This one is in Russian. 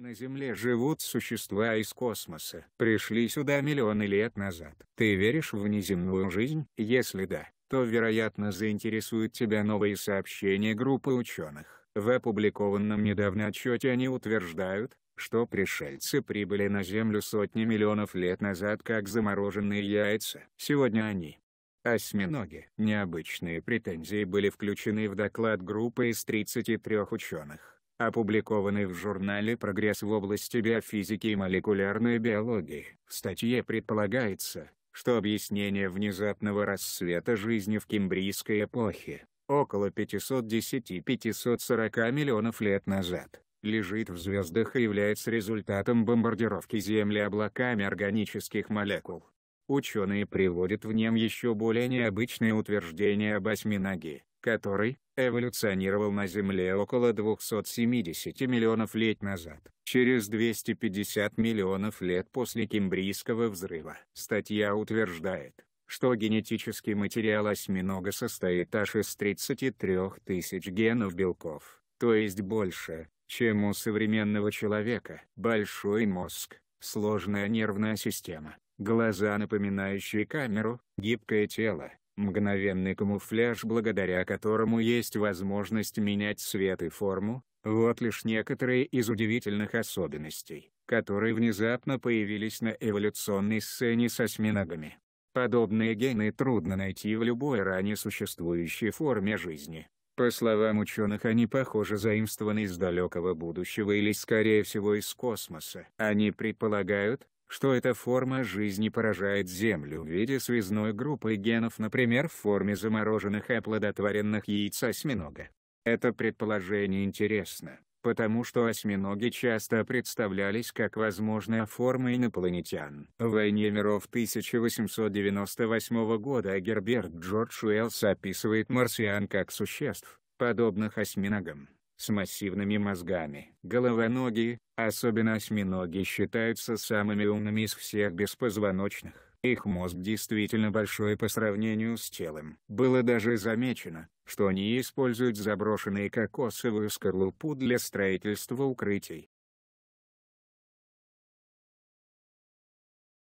На Земле живут существа из космоса. Пришли сюда миллионы лет назад. Ты веришь в внеземную жизнь? Если да, то, вероятно, заинтересуют тебя новые сообщения группы ученых. В опубликованном недавно отчете они утверждают, что пришельцы прибыли на Землю сотни миллионов лет назад как замороженные яйца. Сегодня они Осьминоги. Необычные претензии были включены в доклад группы из 33 ученых. Опубликованный в журнале «Прогресс в области биофизики и молекулярной биологии». В статье предполагается, что объяснение внезапного рассвета жизни в кембрийской эпохе, около 510-540 миллионов лет назад, лежит в звездах и является результатом бомбардировки Земли облаками органических молекул. Ученые приводят в нем еще более необычные утверждения об осьминоге, который эволюционировал на Земле около 270 миллионов лет назад, через 250 миллионов лет после Кембрийского взрыва. Статья утверждает, что генетический материал осьминога состоит аж из 33 тысяч генов белков, то есть больше, чем у современного человека. Большой мозг, сложная нервная система, глаза напоминающие камеру, гибкое тело, мгновенный камуфляж, благодаря которому есть возможность менять цвет и форму, вот лишь некоторые из удивительных особенностей, которые внезапно появились на эволюционной сцене со осьминогами. Подобные гены трудно найти в любой ранее существующей форме жизни. По словам ученых они похоже заимствованы из далекого будущего или скорее всего из космоса. Они предполагают, что эта форма жизни поражает Землю в виде связной группы генов например в форме замороженных и оплодотворенных яиц осьминога. Это предположение интересно, потому что осьминоги часто представлялись как возможная форма инопланетян. В «Войне миров» 1898 года Герберт Джордж Уэллс описывает марсиан как существ, подобных осьминогам, с массивными мозгами. Головоногие, особенно осьминоги считаются самыми умными из всех беспозвоночных. Их мозг действительно большой по сравнению с телом. Было даже замечено, что они используют заброшенные кокосовую скорлупу для строительства укрытий.